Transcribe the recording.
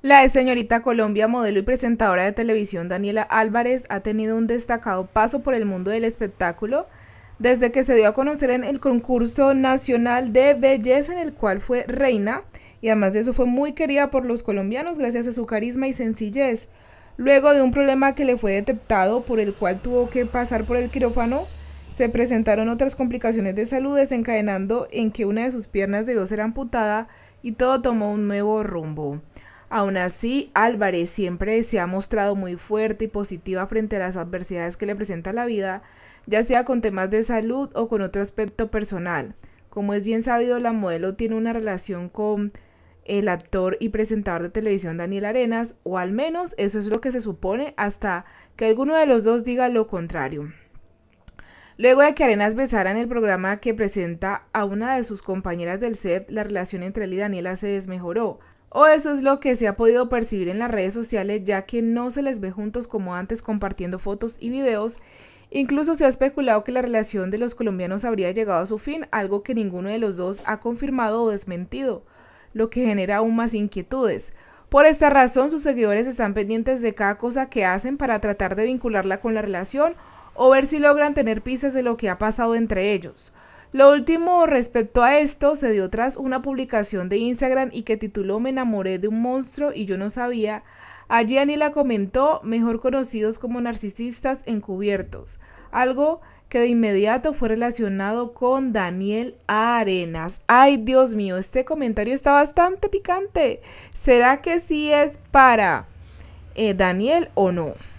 La señorita Colombia, modelo y presentadora de televisión Daniela Álvarez ha tenido un destacado paso por el mundo del espectáculo desde que se dio a conocer en el concurso nacional de belleza en el cual fue reina y además de eso fue muy querida por los colombianos gracias a su carisma y sencillez. Luego de un problema que le fue detectado por el cual tuvo que pasar por el quirófano, se presentaron otras complicaciones de salud desencadenando en que una de sus piernas debió ser amputada y todo tomó un nuevo rumbo. Aún así, Álvarez siempre se ha mostrado muy fuerte y positiva frente a las adversidades que le presenta la vida, ya sea con temas de salud o con otro aspecto personal. Como es bien sabido, la modelo tiene una relación con el actor y presentador de televisión Daniel Arenas, o al menos eso es lo que se supone hasta que alguno de los dos diga lo contrario. Luego de que Arenas besara en el programa que presenta a una de sus compañeras del set, la relación entre él y Daniela se desmejoró, o eso es lo que se ha podido percibir en las redes sociales ya que no se les ve juntos como antes compartiendo fotos y videos. Incluso se ha especulado que la relación de los colombianos habría llegado a su fin, algo que ninguno de los dos ha confirmado o desmentido, lo que genera aún más inquietudes. Por esta razón, sus seguidores están pendientes de cada cosa que hacen para tratar de vincularla con la relación o ver si logran tener pistas de lo que ha pasado entre ellos. Lo último respecto a esto se dio tras una publicación de Instagram y que tituló Me enamoré de un monstruo y yo no sabía. Allí Anila comentó, mejor conocidos como narcisistas encubiertos, algo que de inmediato fue relacionado con Daniel Arenas. Ay, Dios mío, este comentario está bastante picante. ¿Será que sí es para eh, Daniel o no?